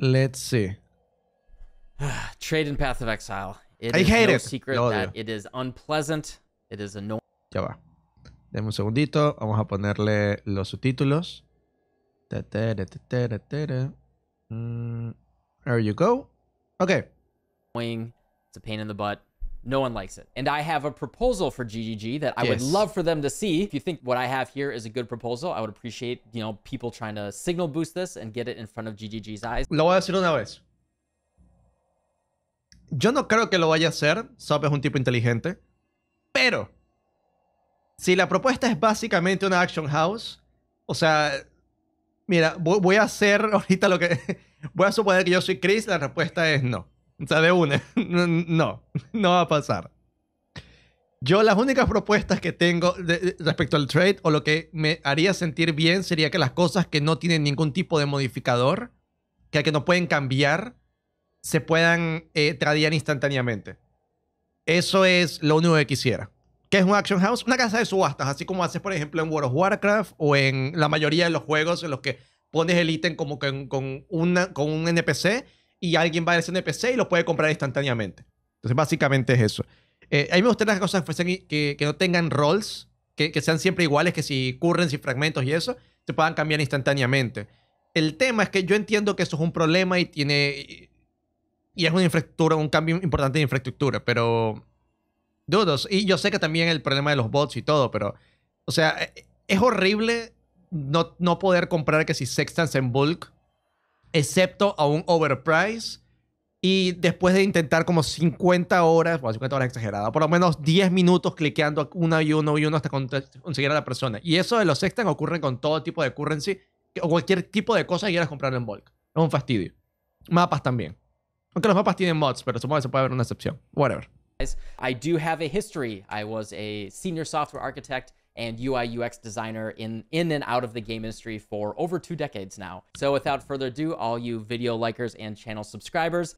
Let's see. Trade in Path of Exile. It I hate no it. secret Lo that it is unpleasant. It is annoying. Ya va. Deme un segundito. Vamos a ponerle los subtítulos. Ta -ta -ta mm. there you go. Okay. Annoying. It's a pain in the butt. No one likes it. And I have a proposal for GGG that I yes. would love for them to see. If you think what I have here is a good proposal, I would appreciate, you know, people trying to signal boost this and get it in front of GGG's eyes. Lo voy a decir una vez. Yo no creo que lo vaya a hacer. Sop es un tipo inteligente. Pero, si la propuesta es básicamente una action house, o sea, mira, voy a hacer ahorita lo que... voy a suponer que yo soy Chris, la respuesta es no. O sea, de una. No, no va a pasar. Yo las únicas propuestas que tengo respecto al trade o lo que me haría sentir bien sería que las cosas que no tienen ningún tipo de modificador, que, no pueden cambiar, se puedan eh, instantáneamente. Eso es lo único que quisiera. ¿Qué es un Action House? Una casa de subastas, así como haces, por ejemplo, en World of Warcraft o en la mayoría de los juegos en los que pones el ítem como con un NPC y alguien va a la de PC y lo puede comprar instantáneamente. Entonces, básicamente es eso. Eh, a mí me gustan las cosas que, no tengan roles, que, sean siempre iguales, que si curren, si fragmentos y eso, se puedan cambiar instantáneamente. El tema es que yo entiendo que eso es un problema y tiene. Y es una infraestructura, un cambio importante de infraestructura, pero. Dudos. Y yo sé que también el problema de los bots y todo, pero. O sea, eh, es horrible no, no poder comprar que si sextans en bulk excepto a un overprice. Y después de intentar como 50 horas, bueno, 50 horas exagerada, por lo menos 10 minutos cliqueando una y uno y uno hasta conseguir a la persona. Y eso de los sextas ocurre con todo tipo de currency o cualquier tipo de cosa que quieras comprar en bulk. Es un fastidio. Mapas también. Aunque los mapas tienen mods, pero supongo que se puede haber una excepción. Whatever. I do have a history. I was a senior software architect and UI UX designer in, in and out of the game industry for over two decades now. So without further ado, all you video likers and channel subscribers.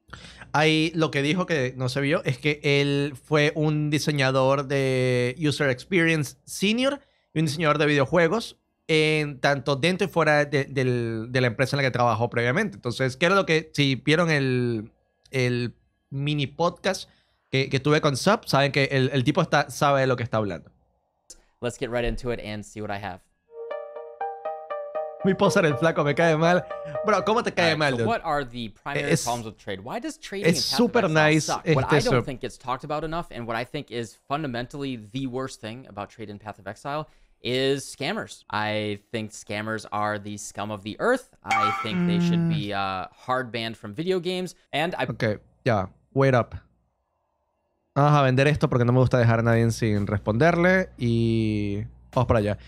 Ahí lo que dijo que no se vio es que él fue un diseñador de User Experience Senior y un diseñador de videojuegos. En tanto dentro y fuera de, de la empresa en la que trabajó previamente. Entonces, ¿qué era lo que, si vieron el, el mini podcast que, que tuve con Sub, saben que el, el tipo está, sabe de lo que está hablando. Let's get right into it and see what I have. Mi poser el flaco me cae mal. Bro, ¿cómo te cae right, mal, so dude? What are the primary es, problems with trade? Why does trading it's super nice. suck? What I don't think gets talked about enough and what I think is fundamentally the worst thing about trade in Path of Exile is scammers. I think scammers are the scum of the earth. I think they should hmm. be uh, hard banned from video games. And I. Okay, yeah, wait up. Vamos a vender esto porque no me gusta dejar a nadie sin responderle y vamos para allá.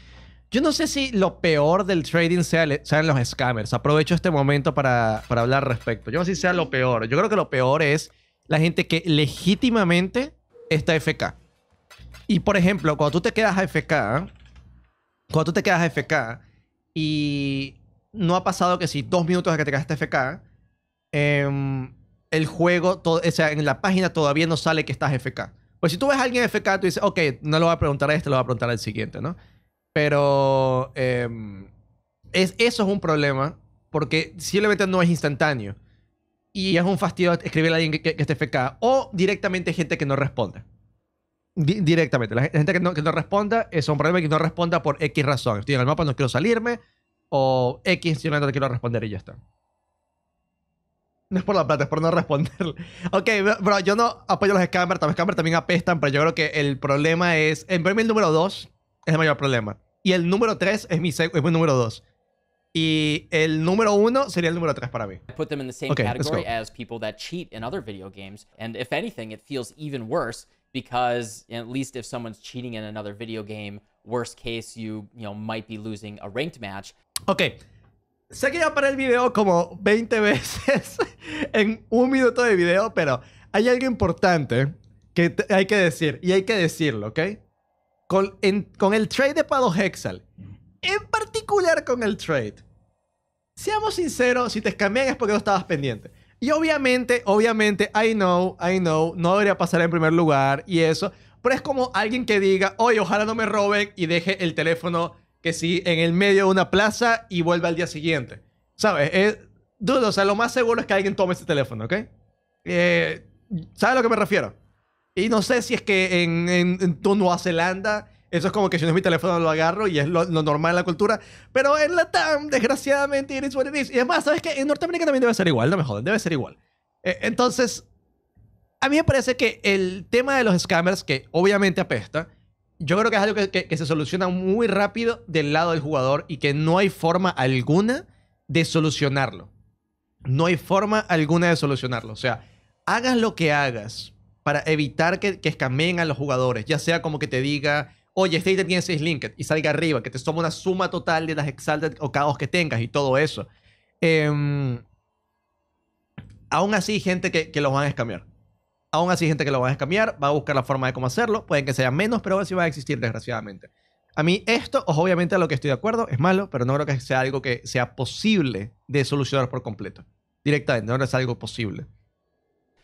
Yo no sé si lo peor del trading e, sean los scammers. Aprovecho este momento para, para hablar al respecto. Yo no sé si sea lo peor. Yo creo que lo peor es la gente que legítimamente está FK. Y por ejemplo, cuando tú te quedas FK, cuando tú te quedas FK y no ha pasado que si dos minutos de que te quedaste FK, eh, em, el juego, o sea, en la página todavía no sale que estás FK. Pues si tú ves a alguien FK, tú dices, ok, no lo voy a preguntar a este, lo voy a preguntar al siguiente, ¿no? Pero em, es, eso es un problema porque simplemente no es instantáneo. Y es un fastidio escribirle a alguien que, esté FK o directamente gente que no responde directamente, la gente que no, que no responda es un problema que no responda por X razón. Estoy en el mapa, no quiero salirme o X, simplemente no quiero responder y ya está. No es por la plata, es por no responderle. Ok, bro, yo no apoyo los scammers. Los scammers también apestan, pero yo creo que el problema es. En verme el número 2 es el mayor problema. Y el número 3 es mi, es número 2. Y el número 1 sería el número 3 para mí. Put them in the same category as people that cheat in other video games. And if anything, it feels even worse because at least if someone's cheating in another video game, worst case, you, you know, might be losing a ranked match. Okay. Sé que a paré el video como 20 veces en un minuto de video, pero hay algo importante que hay que decir, y hay que decirlo, ¿ok? Con, el trade de Pado Hexal, en particular con el trade, seamos sinceros, si te escamian es porque no estabas pendiente. Y obviamente, obviamente, I know, I know, no debería pasar en primer lugar y eso, pero es como alguien que diga, oye, ojalá no me roben y deje el teléfono que si en el medio de una plaza y vuelve al día siguiente. ¿Sabes? dudo, o sea, lo más seguro es que alguien tome ese teléfono, ¿ok? Eh, ¿Sabes a lo que me refiero? Y no sé si es que en, en, en tu Nueva Zelanda, eso es como que si no es mi teléfono lo agarro y es lo, normal en la cultura. Pero en la TAM, desgraciadamente, it is what Y además, ¿sabes qué? En Norteamérica también debe ser igual, no me jodan, debe ser igual. Eh, entonces, a mí me parece que el tema de los scammers, que obviamente apesta, yo creo que es algo que, se soluciona muy rápido del lado del jugador y que no hay forma alguna de solucionarlo. No hay forma alguna de solucionarlo. O sea, hagas lo que hagas para evitar que, que escameen a los jugadores, ya sea como que te diga, oye, este ítem tiene 6 linked y salga arriba, que te toma una suma total de las exalted o caos que tengas y todo eso. Em, aún así, gente que, que los van a escamear. Aún así, hay gente que lo va a cambiar, va a buscar la forma de cómo hacerlo. Pueden que sea menos, pero si va a existir, desgraciadamente. A mí esto, obviamente a lo que estoy de acuerdo, es malo, pero no creo que sea algo que sea posible de solucionar por completo. Directamente, no es algo posible.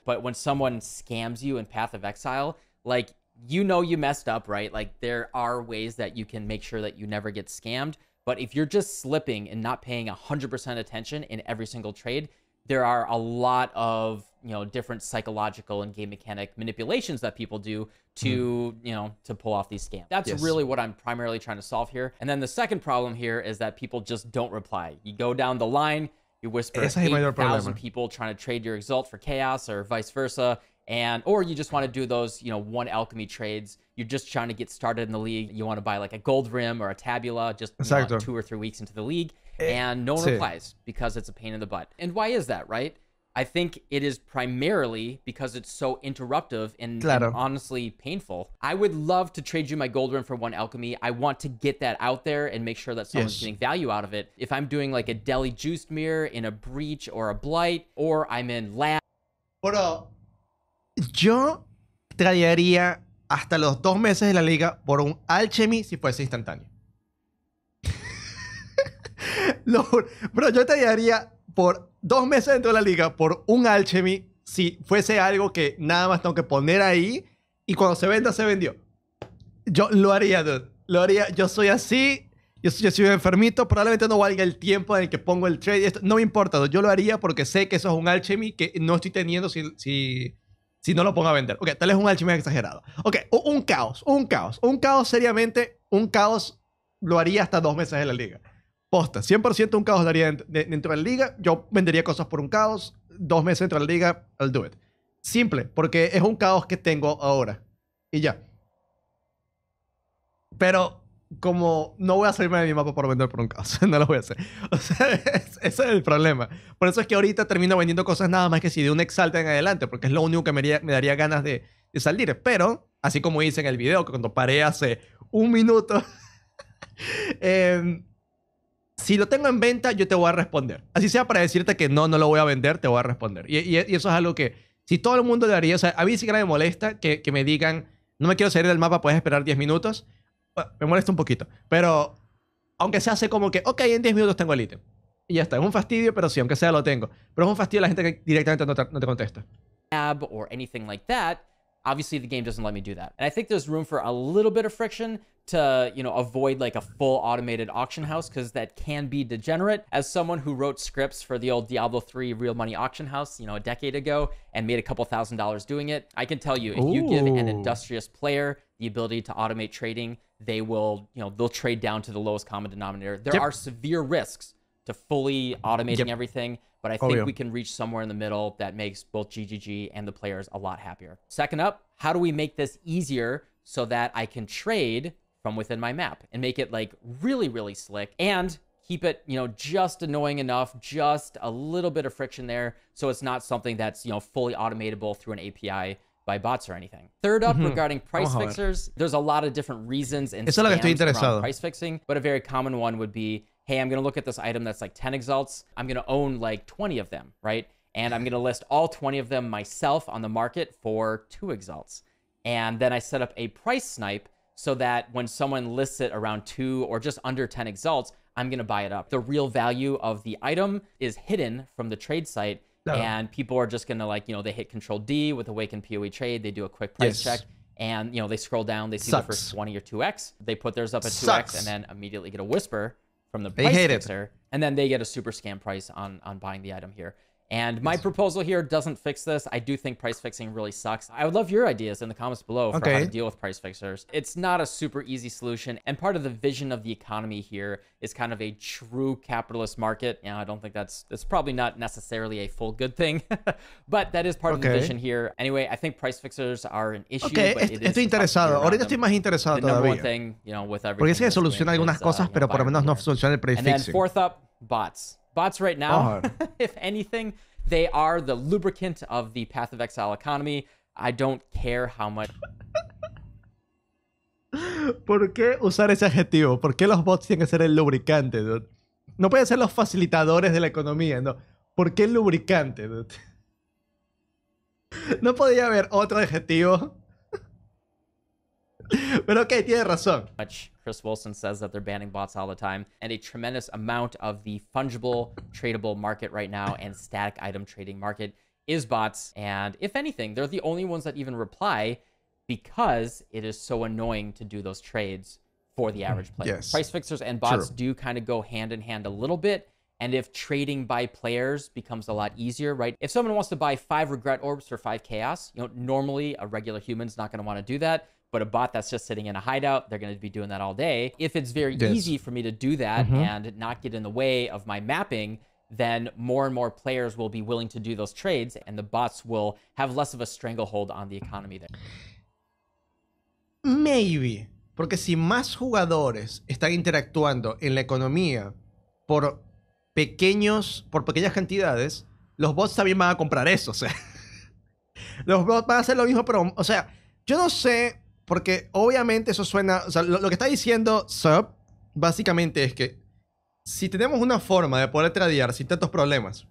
But when someone scams you in Path of Exile, like you know you messed up, right? Like there are ways that you can make sure that you never get scammed, but if you're just slipping and not paying 100% attention in every single trade, there are a lot of you know different psychological and game mechanic manipulations that people do to mm. you know to pull off these scams that's yes. really what i'm primarily trying to solve here and then the second problem here is that people just don't reply you go down the line you whisper 8000 people trying to trade your exalt for chaos or vice versa and or you just want to do those you know one alchemy trades you're just trying to get started in the league you want to buy like a gold rim or a tabula just you know, two or three weeks into the league Eh, and no one replies because it's a pain in the butt. And why is that, right? I think it is primarily because it's so interruptive and, claro. and, honestly painful. I would love to trade you my gold rim for one alchemy. I want to get that out there and make sure that someone's yes. getting value out of it. If I'm doing like a deli juiced mirror in a breach or a blight, or I'm in lab. Bro, yo traería hasta los dos meses de la liga por un alchemy si fuese instantáneo. Lo Bro, yo te daría por dos meses dentro de la liga por un Alchemy si fuese algo que nada más tengo que poner ahí y cuando se venda, se vendió. Yo lo haría, Lo haría. Yo soy así. Yo soy, yo enfermito. Probablemente no valga el tiempo en el que pongo el trade. no me importa, Yo lo haría porque sé que eso es un Alchemy que no estoy teniendo si, si, si no lo pongo a vender. Ok, tal es un Alchemy exagerado. Ok, un caos, un caos. Un caos seriamente, un caos lo haría hasta dos meses en la liga. Posta, 100% un caos daría dentro de la liga. Yo vendería cosas por un caos. Dos meses dentro de la liga, I'll do it. Simple, porque es un caos que tengo ahora. Y ya. Pero como no voy a salirme de mi mapa por vender por un caos, no lo voy a hacer. O sea, ese es el problema. Por eso es que ahorita termino vendiendo cosas nada más que si de un exalta en adelante, porque es lo único que me, me daría ganas de, de salir. Pero, así como hice en el video, que cuando paré hace un minuto, eh, si lo tengo en venta, yo te voy a responder. Así sea para decirte que no, no lo voy a vender, te voy a responder. Y, eso es algo que, si todo el mundo le haría, o sea, a mí sí me molesta que, me digan, no me quiero salir del mapa, puedes esperar 10 minutos. me molesta un poquito, pero aunque se hace como que, ok, en 10 minutos tengo el ítem. Y ya está, es un fastidio, pero sí, aunque sea lo tengo. Pero es un fastidio la gente que directamente no te, contesta. Or anything like that. Obviously, the game doesn't let me do that. And I think there's room for a little bit of friction to, you know, avoid like a full automated auction house because that can be degenerate. As someone who wrote scripts for the old Diablo 3 real money auction house, you know, a decade ago and made a couple thousand dollars doing it, I can tell you if Ooh. you give an industrious player the ability to automate trading, they will, you know, they'll trade down to the lowest common denominator. There yep. are severe risks to fully automating yep. everything. But I oh, think oh, yeah. we can reach somewhere in the middle that makes both GGG and the players a lot happier. Second up, how do we make this easier so that I can trade from within my map and make it like really, really slick and keep it, you know, just annoying enough, just a little bit of friction there. So it's not something that's, you know, fully automatable through an API by bots or anything. Third up, mm-hmm. regarding price fixers, there's a lot of different reasons and scams price fixing, but a very common one would be hey, I'm going to look at this item that's like 10 exalts. I'm going to own like 20 of them, right? And I'm going to list all 20 of them myself on the market for two exalts. And then I set up a price snipe so that when someone lists it around two or just under 10 exalts, I'm going to buy it up. The real value of the item is hidden from the trade site. No. Oh. And people are just going to like, you know, they hit control D with Awaken PoE trade. They do a quick price yes. check and, you know, they scroll down. They see Sucks. the first 20 or 2X. They put theirs up at 2X and then immediately get a whisper from the price they hate it. and then they get a super scam price on on buying the item here. And my proposal here doesn't fix this. I do think price fixing really sucks. I would love your ideas in the comments below for okay. how to deal with price fixers. It's not a super easy solution. And part of the vision of the economy here is kind of a true capitalist market. You I don't think that's, it's probably not necessarily a full good thing, but that is part okay. of the vision here. Anyway, I think price fixers are an issue. Okay, but it estoy interesado. Ahorita estoy más interesado the todavía. One thing, you know, with everything Porque es que soluciona algunas uh, cosas, uh, pero por lo menos no soluciona el price fixing. And then fourth up, bots. Bots right now, anything, they are the lubricant of the Path of Exile economy. I don't care how much. ¿Por qué usar ese adjetivo? ¿Por qué los bots tienen que ser el lubricante? Dude? No pueden ser los facilitadores de la economía, no. ¿Por qué el lubricante? Dude? No podía haber otro adjetivo. Pero ok, tiene razón. Chris Wilson says that they're banning bots all the time, and a tremendous amount of the fungible tradable market right now and static item trading market is bots. And if anything, they're the only ones that even reply because it is so annoying to do those trades for the hmm, average player. Yes. Price fixers and bots True. do kind of go hand in hand a little bit. And if trading by players becomes a lot easier, right? If someone wants to buy five regret orbs for five chaos, you know, normally a regular human's not going to want to do that. But a bot that's just sitting in a hideout, they're going to be doing that all day. If it's very easy for me to do that mm-hmm. and not get in the way of my mapping, then more and more players will be willing to do those trades and the bots will have less of a stranglehold on the economy there. Maybe, porque si más jugadores están interactuando en la economía por pequeños, por pequeñas cantidades, los bots también van a comprar eso, o sea. Los bots van a hacer lo mismo, pero o sea, yo no sé Porque obviamente eso suena, o sea, lo, que está diciendo Sub básicamente es que si tenemos una forma de poder tradear sin tantos problemas,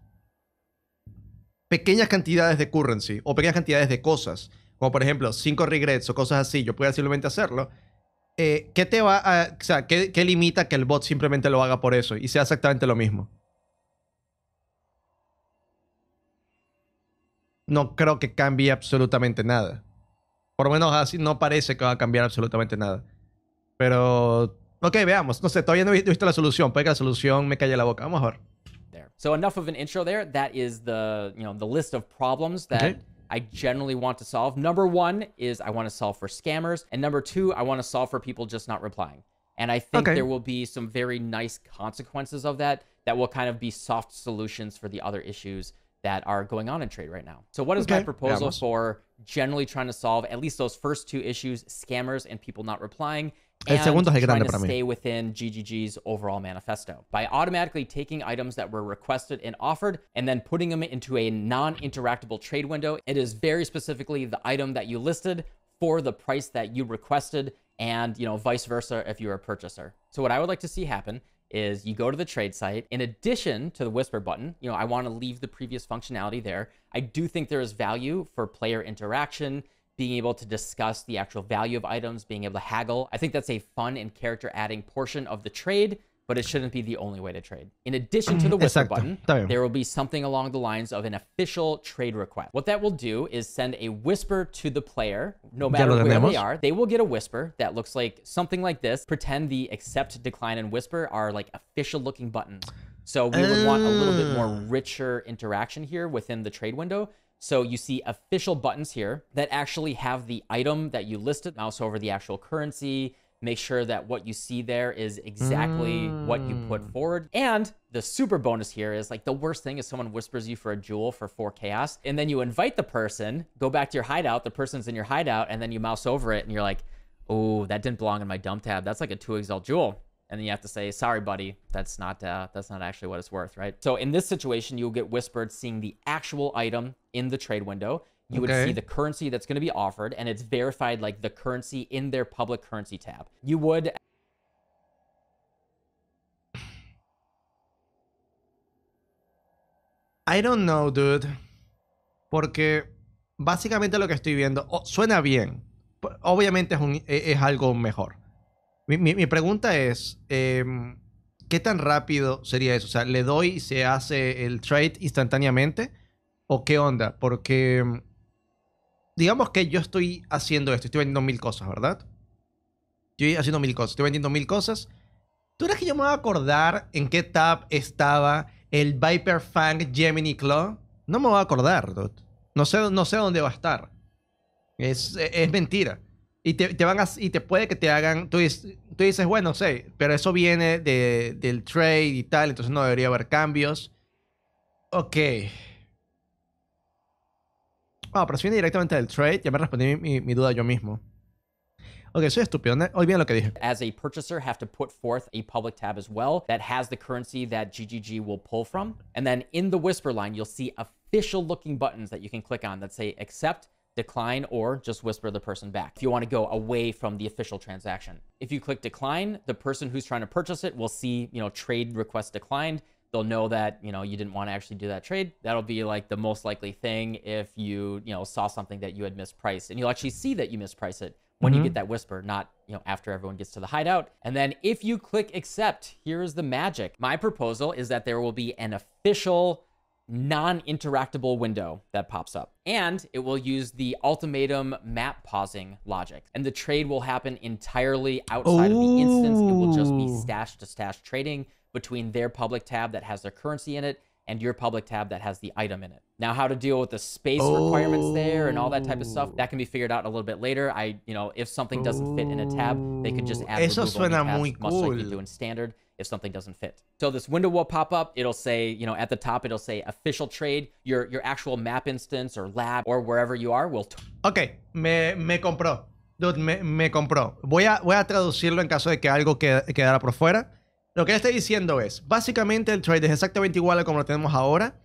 pequeñas cantidades de currency o pequeñas cantidades de cosas, como por ejemplo cinco regrets o cosas así, yo puedo simplemente hacerlo. Eh, ¿Qué te va a, o sea, qué limita que el bot simplemente lo haga por eso y sea exactamente lo mismo? No creo que cambie absolutamente nada. Por lo menos así no parece que va a cambiar absolutamente nada. Pero, ok, veamos. No sé, todavía no he visto la solución. Puede que la solución me calle la boca. Vamos a ver. There. So enough of an intro there. That is the, you know, the list of problems that okay. I generally want to solve. Number one is I want to solve for scammers. And number two, I want to solve for people just not replying. And I think okay. there will be some very nice consequences of that that will kind of be soft solutions for the other issues that are going on in trade right now. So what is okay. my proposal for generally trying to solve at least those first two issues scammers and people not replying. and segundo trying to stay within GGG's overall manifesto by automatically taking items that were requested and offered and then putting them into a non-interactable trade window. It is very specifically the item that you listed for the price that you requested and, you know, vice versa if you're a purchaser. So what I would like to see happen is you go to the trade site. In addition to the whisper button, you know, I want to leave the previous functionality there. I do think there is value for player interaction, being able to discuss the actual value of items, being able to haggle. I think that's a fun and character adding portion of the trade but it shouldn't be the only way to trade. In addition to mm, the whisper Exacto. button, there will be something along the lines of an official trade request. What that will do is send a whisper to the player, no matter where tenemos. they are. They will get a whisper that looks like something like this. Pretend the accept, decline, and whisper are like official looking buttons. So we would want a little bit more ah. richer interaction here within the trade window. So you see official buttons here that actually have the item that you listed, mouse over the actual currency, make sure that what you see there is exactly mm. what you put mm. forward. And the super bonus here is like the worst thing is someone whispers you for a jewel for four chaos, and then you invite the person, go back to your hideout, the person's in your hideout, and then you mouse over it and you're like, oh, that didn't belong in my dump tab. That's like a two exalt jewel. And then you have to say, sorry, buddy, that's not uh, that's not actually what it's worth, right? So in this situation, you'll get whispered seeing the actual item in the trade window. you would see the currency that's going to be offered and it's verified like the currency in their public currency tab. You would I don't know, dude. Porque básicamente lo que estoy viendo suena bien. Obviamente es, un, e, es algo mejor. Mi, mi, pregunta es, em, ¿qué tan rápido sería eso? O sea, ¿le doy y se hace el trade instantáneamente? ¿O qué onda? Porque em, digamos que yo estoy haciendo esto, estoy vendiendo mil cosas, ¿verdad? Estoy haciendo mil cosas, estoy vendiendo mil cosas. ¿Tú crees que yo me voy a acordar en qué tab estaba el Viper Fang Gemini Claw? No me voy a acordar, dude. No sé, no sé dónde va a estar. Es, es mentira. Y te, te, van y te puede que te hagan. Tú, tú dices, bueno, sé, pero eso viene de, del trade y tal, entonces no debería haber cambios. Ok. Ah, pero si viene directamente del trade, ya me respondí mi, mi duda yo mismo. Ok, soy estúpido. lo que dije. As a purchaser, have to put forth a public tab as well that has the currency that GGG will pull from. And then in the whisper line, you'll see official looking buttons that you can click on that say accept, decline, or just whisper the person back if you want to go away from the official transaction. If you click decline, the person who's trying to purchase it will see, you know, trade request declined they'll know that you know you didn't want to actually do that trade that'll be like the most likely thing if you you know saw something that you had mispriced and you'll actually see that you mispriced it when mm-hmm. you get that whisper not you know after everyone gets to the hideout and then if you click accept here's the magic my proposal is that there will be an official non-interactable window that pops up and it will use the ultimatum map pausing logic and the trade will happen entirely outside Ooh. of the instance it will just be oh. stash to stash trading between their public tab that has their currency in it and your public tab that has the item in it. Now, how to deal with the space oh. requirements there and all that type of stuff that can be figured out a little bit later. I, you know, if something doesn't fit in a tab, they could just add Eso suena tabs, muy much like you do in standard if something doesn't fit. So this window will pop up. It'll say, you know, at the top, it'll say official trade. Your your actual map instance or lab or wherever you are will. okay, me me compró. Dude, me, me compró. Voy a, voy a traducirlo en caso de que algo quedara por fuera. Lo que él está diciendo es, básicamente el trade es exactamente igual a como lo tenemos ahora,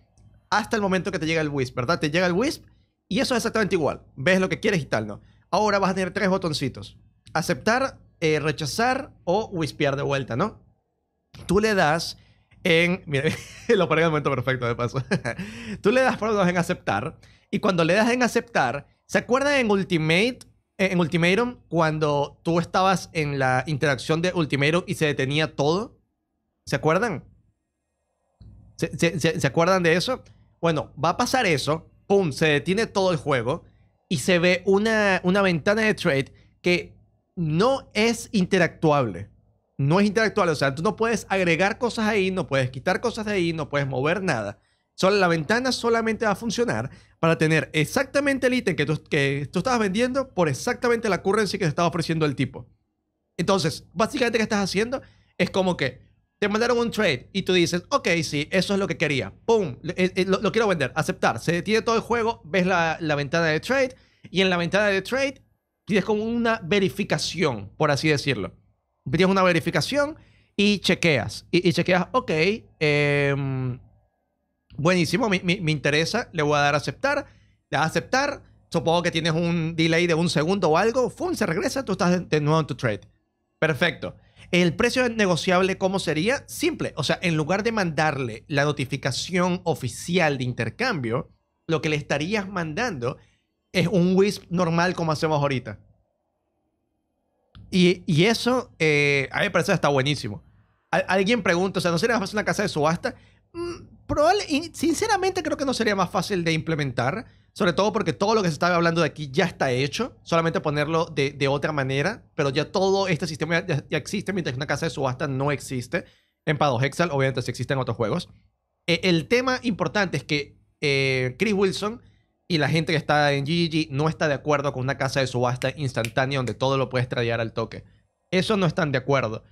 hasta el momento que te llega el Wisp, ¿verdad? Te llega el Wisp y eso es exactamente igual. Ves lo que quieres y tal, ¿no? Ahora vas a tener tres botoncitos. Aceptar, eh, rechazar o wispear de vuelta, ¿no? Tú le das en... Mira, lo paré en el momento perfecto, de paso. Tú le das, por en aceptar. Y cuando le das en aceptar, ¿se acuerdan en Ultimate en Ultimatum, cuando tú estabas en la interacción de Ultimatum y se detenía todo, ¿Se acuerdan? ¿Se, se, acuerdan de eso? Bueno, va a pasar eso, ¡pum! Se detiene todo el juego y se ve una, una ventana de trade que no es interactuable. No es interactuable, o sea, tú no puedes agregar cosas ahí, no puedes quitar cosas de ahí, no puedes mover nada. Solo la ventana solamente va a funcionar para tener exactamente el ítem que tú, que tú estabas vendiendo por exactamente la currency que te estaba ofreciendo el tipo. Entonces, básicamente, ¿qué estás haciendo? Es como que te mandaron un trade y tú dices, ok, sí, eso es lo que quería. ¡Pum! Eh, eh, lo, quiero vender, aceptar. Se detiene todo el juego, ves la, ventana de trade y en la ventana de trade tienes como una verificación, por así decirlo. Tienes una verificación y chequeas. Y, chequeas, ok, em, buenísimo, me, interesa, le voy a dar a aceptar. Le das a aceptar, supongo que tienes un delay de un segundo o algo, ¡fum! Se regresa, tú estás de nuevo en tu trade. Perfecto. El precio negociable, ¿cómo sería? Simple. O sea, en lugar de mandarle la notificación oficial de intercambio, lo que le estarías mandando es un WISP normal como hacemos ahorita. Y, eso, eh, a mí me parece que está buenísimo. alguien pregunta, o sea, ¿no sería más fácil una casa de subasta? Mm, sinceramente creo que no sería más fácil de implementar sobre todo porque todo lo que se estaba hablando de aquí ya está hecho, solamente ponerlo de, otra manera, pero ya todo este sistema ya, existe, mientras que una casa de subasta no existe. En Pados Hexal, obviamente, sí existen otros juegos. E, el tema importante es que eh, Chris Wilson y la gente que está en GGG no está de acuerdo con una casa de subasta instantánea donde todo lo puedes tradear al toque. Eso no están de acuerdo.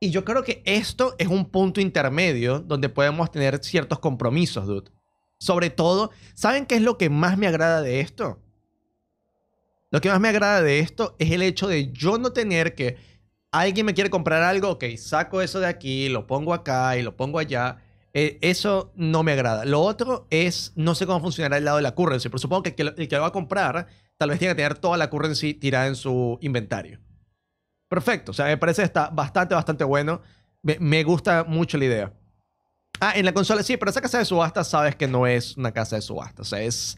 Y yo creo que esto es un punto intermedio donde podemos tener ciertos compromisos, dude. Sobre todo, ¿saben qué es lo que más me agrada de esto? Lo que más me agrada de esto es el hecho de yo no tener que alguien me quiere comprar algo, ok, saco eso de aquí, lo pongo acá y lo pongo allá. Eh, eso no me agrada. Lo otro es, no sé cómo funcionará el lado de la currency, pero supongo que el, que lo, va a comprar tal vez tiene que tener toda la currency tirada en su inventario. Perfecto, o sea, me parece que está bastante, bastante bueno. me gusta mucho la idea. Ah, en la consola, sí, pero esa casa de subasta sabes que no es una casa de subasta. O sea, es,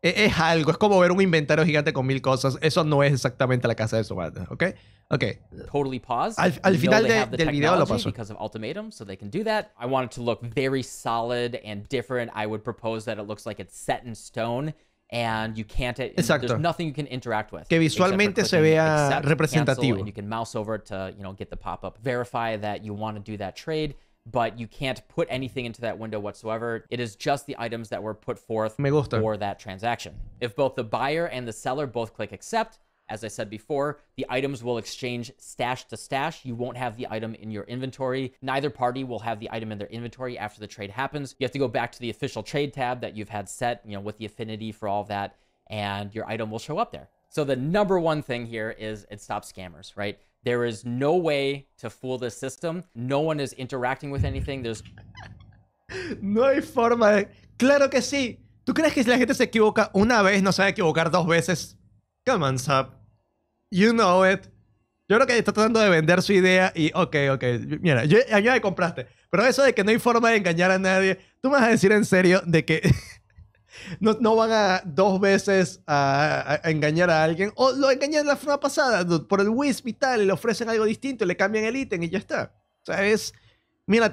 e-, es, algo, es como ver un inventario gigante con mil cosas. Eso no es exactamente la casa de subasta, ¿ok? Ok. Totally paused. Al, al final de, del video lo paso. Because of ultimatum, so they can do that. I want it to look very solid and different. I would propose that it looks like it's set in stone. And you can't, Exacto. There's nothing you can interact with que visualmente se vea representativo. and you can mouse over to, you know, get the pop-up. Verify that you want to do that trade. but you can't put anything into that window whatsoever. It is just the items that were put forth for that transaction. If both the buyer and the seller both click accept, as I said before, the items will exchange stash to stash. You won't have the item in your inventory. Neither party will have the item in their inventory after the trade happens. You have to go back to the official trade tab that you've had set, you know, with the affinity for all of that, and your item will show up there. So the number one thing here is it stops scammers, right? no way to fool system. No one is interacting with anything. There's... No hay forma de... Claro que sí. ¿Tú crees que si la gente se equivoca una vez, no se equivocar dos veces? Come on, sub. You know it. Yo creo que está tratando de vender su idea y, ok, ok, mira, yo, a compraste. Pero eso de que no hay forma de engañar a nadie, tú me vas a decir en serio de que no, van a dos veces a, engañar a alguien. O lo engañan la forma pasada, por el Wisp y tal, le ofrecen algo distinto, le cambian el ítem y ya está. O sea, es. Mira,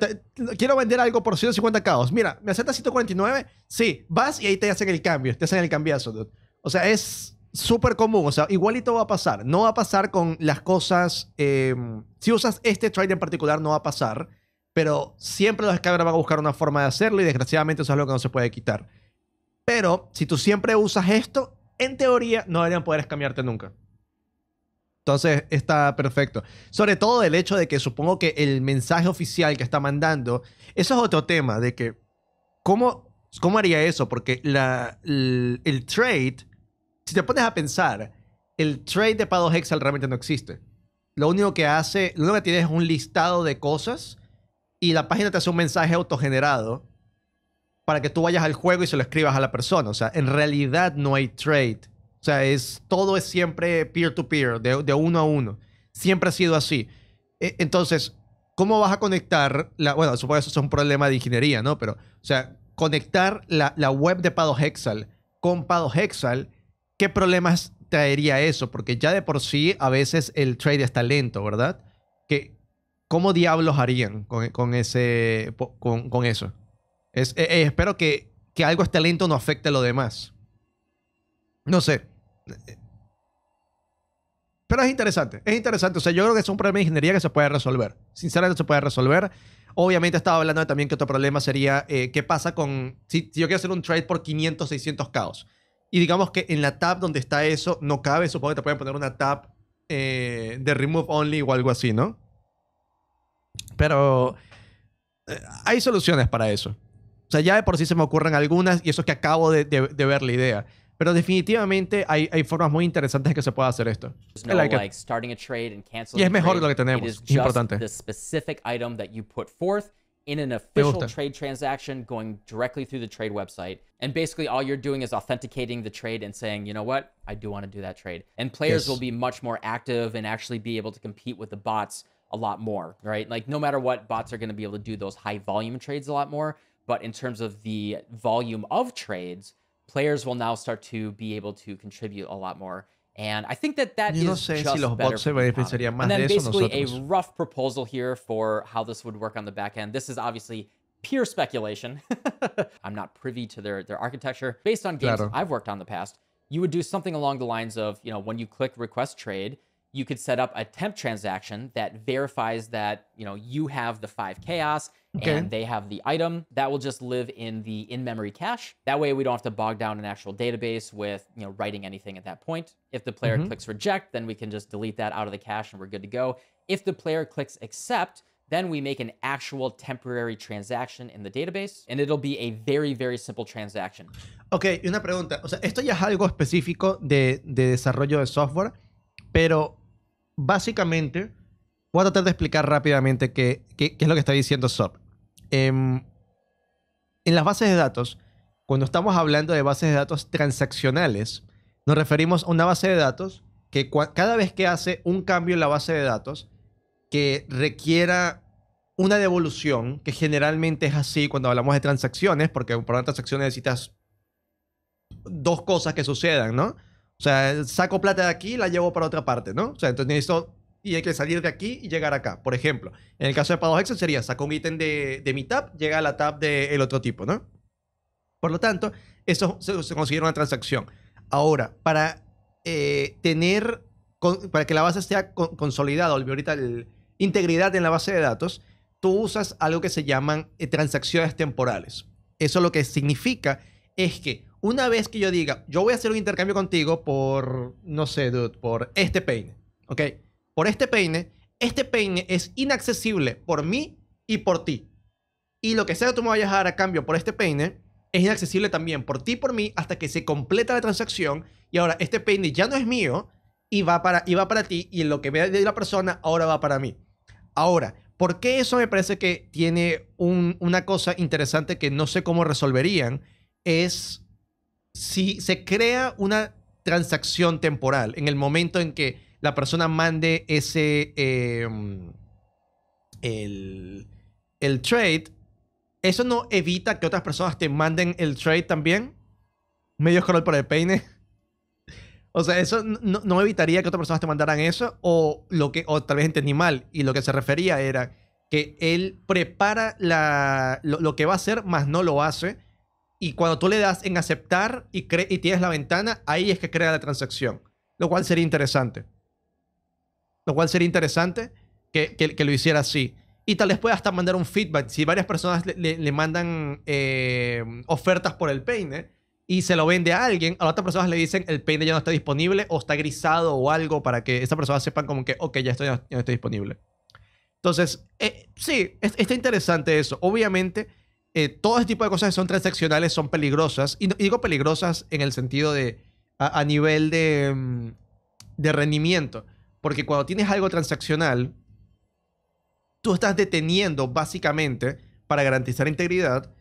quiero vender algo por 150 caos. Mira, ¿me aceptas 149? Sí, vas y ahí te hacen el cambio, te hacen el cambiazo. Dude. O sea, es súper común. O sea, igualito va a pasar. No va a pasar con las cosas. Em, si usas este trade en particular, no va a pasar. Pero siempre los scammers van a buscar una forma de hacerlo y desgraciadamente eso es algo que no se puede quitar. Pero si tú siempre usas esto, en teoría no deberían poder cambiarte nunca. Entonces está perfecto. Sobre todo el hecho de que supongo que el mensaje oficial que está mandando, eso es otro tema, de que cómo, cómo haría eso, porque el, trade, si te pones a pensar, el trade de Pados Excel realmente no existe. Lo único que hace, lo único que tiene es un listado de cosas y la página te hace un mensaje autogenerado para que tú vayas al juego y se lo escribas a la persona. O sea, en realidad no hay trade. O sea, es, todo es siempre peer-to-peer, de, uno a uno. Siempre ha sido así. E, entonces, ¿cómo vas a conectar? La, bueno, supongo que eso es un problema de ingeniería, ¿no? Pero, o sea, conectar la, web de Pado Hexal con Pado Hexal, ¿qué problemas traería eso? Porque ya de por sí a veces el trade está lento, ¿verdad? ¿Cómo diablos harían con, ese, con eso? Eh, eh, espero que, que, algo esté lento no afecte a lo demás. No sé. Pero es interesante, es interesante. O sea, yo creo que es un problema de ingeniería que se puede resolver. Sinceramente se puede resolver. Obviamente estaba hablando también que otro problema sería eh, qué pasa con... Si, yo quiero hacer un trade por 500, 600 caos. Y digamos que en la tab donde está eso no cabe. Supongo que te pueden poner una tab de remove only o algo así, ¿no? Pero hay soluciones para eso. O sea, ya de por sí se me ocurren algunas y eso es que acabo de, de, de ver la idea. Pero definitivamente hay, hay formas muy interesantes que se pueda hacer esto. a trade and y es mejor lo que tenemos. importante. The specific item that you put forth in an official trade transaction going directly through the trade website. And basically all you're doing is authenticating the trade and saying, you know what, I do want to do that trade. And players will be much more active and actually be able to compete with the bots a lot more, right? Like no matter what, bots are going to be able to do those high volume trades a lot more. But in terms of the volume of trades, players will now start to be able to contribute a lot more. And I think that that is just si los bots se más and then de eso basically nosotros. a rough proposal here for how this would work on the back end. This is obviously pure speculation. I'm not privy to their their architecture. Based on games claro. I've worked on in the past, you would do something along the lines of, you know, when you click request trade, you could set up a temp transaction that verifies that you know you have the five chaos okay. and they have the item that will just live in the in-memory cache that way we don't have to bog down an actual database with you know writing anything at that point if the player mm-hmm. clicks reject then we can just delete that out of the cache and we're good to go if the player clicks accept then we make an actual temporary transaction in the database and it'll be a very very simple transaction okay una pregunta o sea esto ya es algo específico de, de desarrollo de software pero básicamente, voy a tratar de explicar rápidamente qué, es lo que está diciendo SOP. Em, en las bases de datos, cuando estamos hablando de bases de datos transaccionales, nos referimos a una base de datos que cada vez que hace un cambio en la base de datos que requiera una devolución, que generalmente es así cuando hablamos de transacciones, porque para una transacción necesitas dos cosas que sucedan, ¿no? O sea, saco plata de aquí y la llevo para otra parte, ¿no? O sea, entonces necesito y hay que salir de aquí y llegar acá. Por ejemplo, en el caso de pagos Excel sería saco un ítem de, de, mi tab, llega a la tab del otro tipo, ¿no? Por lo tanto, eso se, considera una transacción. Ahora, para eh, tener, para que la base sea consolidada, olvídate ahorita el, integridad en la base de datos, tú usas algo que se llaman eh, transacciones temporales. Eso lo que significa es que una vez que yo diga, yo voy a hacer un intercambio contigo por, no sé, dude, por este peine, ¿ok? Por este peine, este peine es inaccesible por mí y por ti. Y lo que sea que tú me vayas a dar a cambio por este peine es inaccesible también por ti y por mí hasta que se completa la transacción. Y ahora este peine ya no es mío y va para, para ti y lo que me de la persona ahora va para mí. Ahora, ¿por qué eso me parece que tiene una cosa interesante que no sé cómo resolverían? Es si se crea una transacción temporal en el momento en que la persona mande ese eh, el, el trade, ¿eso no evita que otras personas te manden el trade también? Medio color por el peine. O sea, eso no, evitaría que otras personas te mandaran eso, o lo que, o tal vez entendí mal, y lo que se refería era que él prepara la, lo, lo, que va a hacer, más no lo hace, y cuando tú le das en aceptar y, y tienes la ventana, ahí es que crea la transacción. Lo cual sería interesante. Lo cual sería interesante que, lo hiciera así. Y tal vez pueda hasta mandar un feedback. Si varias personas le, mandan eh, ofertas por el peine y se lo vende a alguien, a otras personas le dicen el peine ya no está disponible o está grisado o algo para que esa personas sepan como que, ok, ya, estoy, ya no está disponible. Entonces, eh, sí, está interesante eso. Obviamente eh, todo ese tipo de cosas que son transaccionales son peligrosas. Y, digo peligrosas en el sentido de a, nivel de, mm, de rendimiento. Porque cuando tienes algo transaccional, tú estás deteniendo básicamente, para garantizar integridad,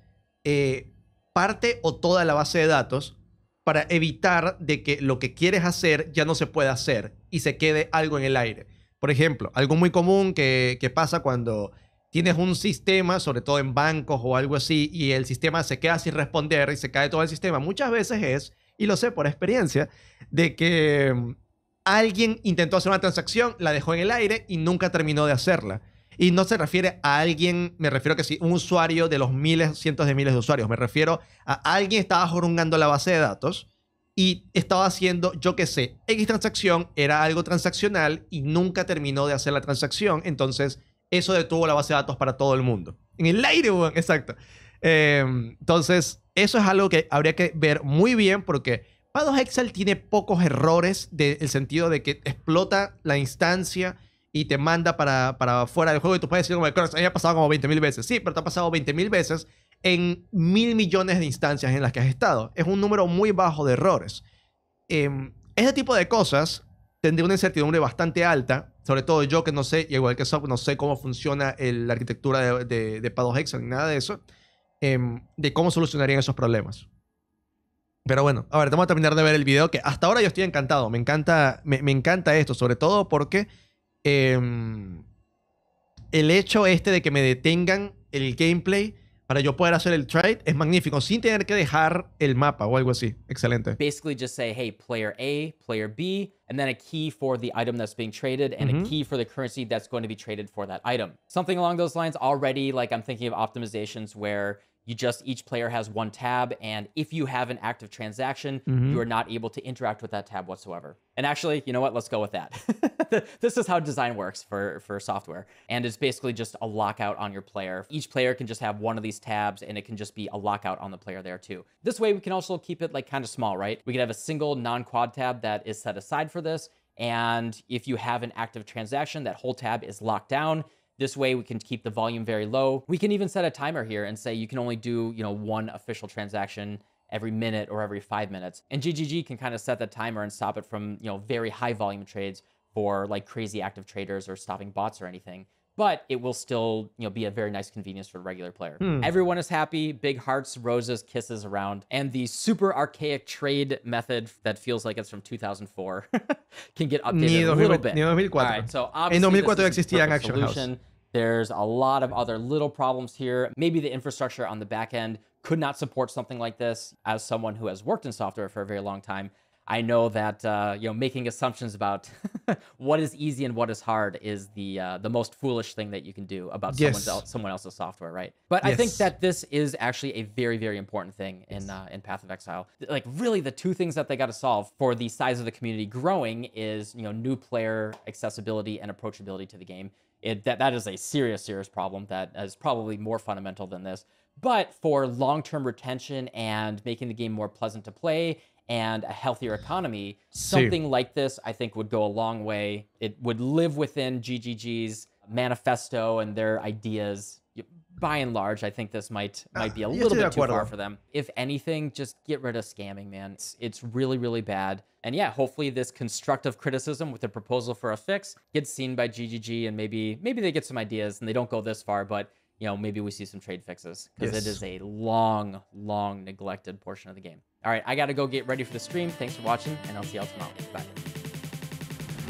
eh, parte o toda la base de datos para evitar de que lo que quieres hacer ya no se pueda hacer y se quede algo en el aire. Por ejemplo, algo muy común que pasa cuando tienes un sistema, sobre todo en bancos o algo así, y el sistema se queda sin responder y se cae todo el sistema. Muchas veces es, y lo sé por experiencia, de que mm, alguien intentó hacer una transacción, la dejó en el aire y nunca terminó de hacerla. Y no se refiere a alguien, me refiero que sí, un usuario de los miles, cientos de miles de usuarios. Me refiero a alguien estaba jorungando la base de datos y estaba haciendo, yo qué sé, X transacción, era algo transaccional y nunca terminó de hacer la transacción. Entonces, eso detuvo la base de datos para todo el mundo. En el aire, exacto. Eh, entonces, eso es algo que habría que ver muy bien porque Pados Excel tiene pocos errores del el sentido de que explota la instancia y te manda para, para fuera del juego y tú puedes decir como, ha pasado como 20 mil veces. Sí, pero te ha pasado 20.000 mil veces en mil millones de instancias en las que has estado. Es un número muy bajo de errores. Em, ese tipo de cosas tendría una incertidumbre bastante alta sobre todo yo que no sé, igual que SOP, no sé cómo funciona la arquitectura de, de, de Pado nada de eso, em, de cómo solucionarían esos problemas. Pero bueno, a ver, vamos a terminar de ver el video que hasta ahora yo estoy encantado. Me encanta, me, encanta esto, sobre todo porque em, el hecho este de que me detengan el gameplay para yo poder hacer el trade es magnífico, sin tener que dejar el mapa o algo así. Excelente. Basically just say, hey, player A, player B, and then a key for the item that's being traded and mm -hmm. a mm-hmm. key for the currency that's going to be traded for that item. Something along those lines already, like I'm thinking of optimizations where you just each player has one tab and if you have an active transaction mm-hmm. you are not able to interact with that tab whatsoever and actually you know what let's go with that this is how design works for for software and it's basically just a lockout on your player each player can just have one of these tabs and it can just be a lockout on the player there too this way we can also keep it like kind of small right we could have a single non-quad tab that is set aside for this and if you have an active transaction that whole tab is locked down this way we can keep the volume very low. We can even set a timer here and say you can only do, you know, one official transaction every minute or every five minutes. And GGG can kind of set the timer and stop it from, you know, very high volume trades for like crazy active traders or stopping bots or anything. But it will still, you know, be a very nice convenience for the regular player. Hmm. Everyone is happy, big hearts, roses, kisses around, and the super archaic trade method that feels like it's from 2004 can get updated 2000, a little bit. All right, so obviously en 2004 existían Action solution. House. There's a lot of other little problems here. Maybe the infrastructure on the back end could not support something like this. As someone who has worked in software for a very long time, I know that uh, you know making assumptions about what is easy and what is hard is the uh, the most foolish thing that you can do about yes. someone else's software, right? But yes. I think that this is actually a very very important thing in uh, in Path of Exile. Like really, the two things that they got to solve for the size of the community growing is you know new player accessibility and approachability to the game, it, that that is a serious, serious problem that is probably more fundamental than this. But for long-term retention and making the game more pleasant to play and a healthier economy, something like this I think would go a long way. It would live within GGG's manifesto and their ideas by and large, I think this might uh, might be a uh, little bit too far for them. If anything, just get rid of scamming, man. It's, it's really really bad. And yeah, hopefully this constructive criticism with a proposal for a fix gets seen by GGG, and maybe maybe they get some ideas and they don't go this far, but you know maybe we see some trade fixes because yes. it is a long long neglected portion of the game. All right, I gotta go get ready for the stream. Thanks for watching, and I'll see y'all tomorrow. Bye.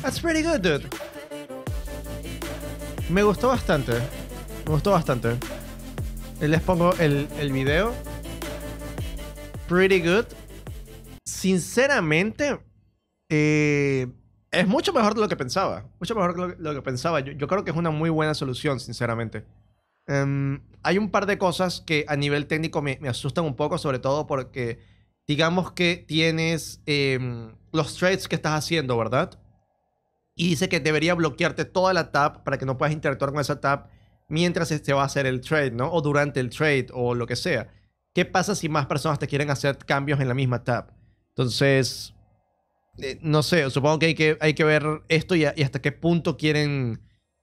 That's pretty good, dude. Me gustó bastante. Me gustó bastante. Les pongo el, video. Pretty good. Sinceramente, eh, es mucho mejor de lo que pensaba. Mucho mejor de lo, que pensaba. Yo, creo que es una muy buena solución, sinceramente. Em, hay un par de cosas que a nivel técnico me, asustan un poco, sobre todo porque digamos que tienes em, los trades que estás haciendo, ¿verdad? Y dice que debería bloquearte toda la tab para que no puedas interactuar con esa tab mientras se va a hacer el trade, ¿no? O durante el trade o lo que sea. ¿Qué pasa si más personas te quieren hacer cambios en la misma tab? Entonces, eh, no sé, supongo que hay que, hay que ver esto y, hasta qué punto quieren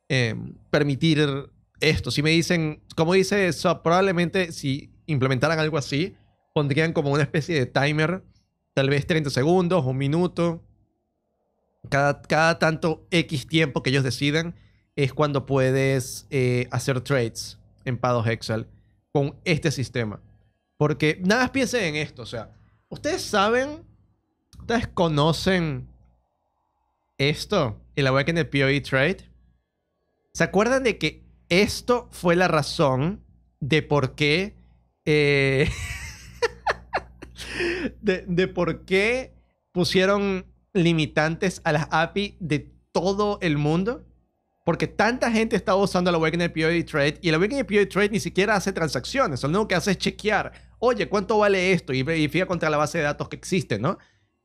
eh, permitir esto. Si me dicen, como dice eso, probablemente si implementaran algo así, pondrían como una especie de timer, tal vez 30 segundos, un minuto, cada, cada tanto X tiempo que ellos decidan es cuando puedes eh, hacer trades en Pados Excel con este sistema. Porque nada más piensen en esto, o sea, ustedes saben, ustedes conocen esto, el Awakened PoE Trade. ¿Se acuerdan de que esto fue la razón de por qué... Eh, de, de por qué pusieron limitantes a las API de todo el mundo? porque tanta gente estaba usando la Awakening POD Trade y la Awakening POD Trade ni siquiera hace transacciones, lo único que hace es chequear, oye, ¿cuánto vale esto? Y verifica contra la base de datos que existe, ¿no?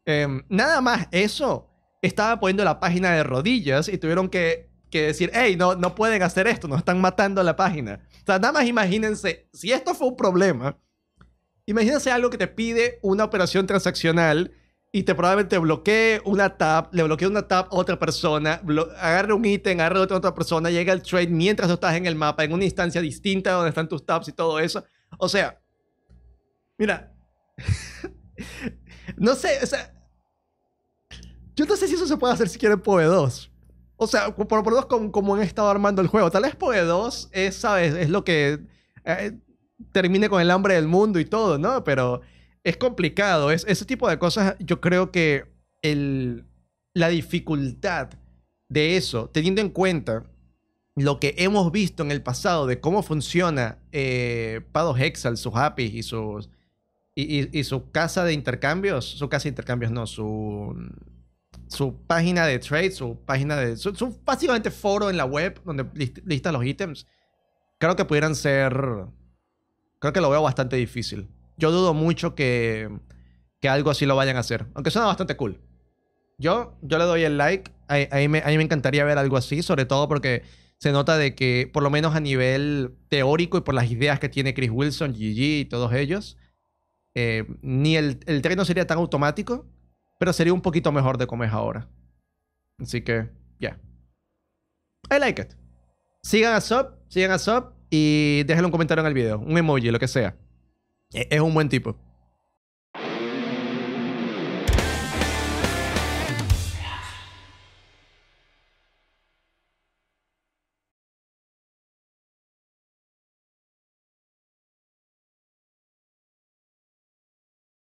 Em, nada más eso, estaba poniendo la página de rodillas y tuvieron que, decir, hey, no, no pueden hacer esto, nos están matando la página. O sea, nada más imagínense, si esto fue un problema, imagínense algo que te pide una operación transaccional y te probablemente bloquee una tab, le bloquee una tab a otra persona, agarre un ítem, agarre otra persona, llega al trade mientras tú estás en el mapa, en una instancia distinta donde están tus tabs y todo eso. O sea, mira, no sé, o sea, yo no sé si eso se puede hacer siquiera en PoE 2. O sea, por lo menos como, han estado armando el juego. Tal vez PoE 2 es, ¿sabes? Es lo que eh, termine con el hambre del mundo y todo, ¿no? Pero es complicado. Es, ese tipo de cosas, yo creo que el, la dificultad de eso, teniendo en cuenta lo que hemos visto en el pasado de cómo funciona eh, Pados Hexal, sus APIs y sus. Y, su casa de intercambios, su casa de intercambios no, su, su página de trades, su página de. son básicamente foro en la web donde listan los ítems. Creo que pudieran ser. Creo que lo veo bastante difícil yo dudo mucho que, algo así lo vayan a hacer. Aunque suena bastante cool. Yo, yo le doy el like. A mí me, encantaría ver algo así, sobre todo porque se nota de que, por lo menos a nivel teórico y por las ideas que tiene Chris Wilson, Gigi y todos ellos, eh, ni el, el tren no sería tan automático, pero sería un poquito mejor de como es ahora. Así que, ya. I like it. Sigan a Sub, sigan a Sub y déjenle un comentario en el video, un emoji, lo que sea. Es un buen tipo.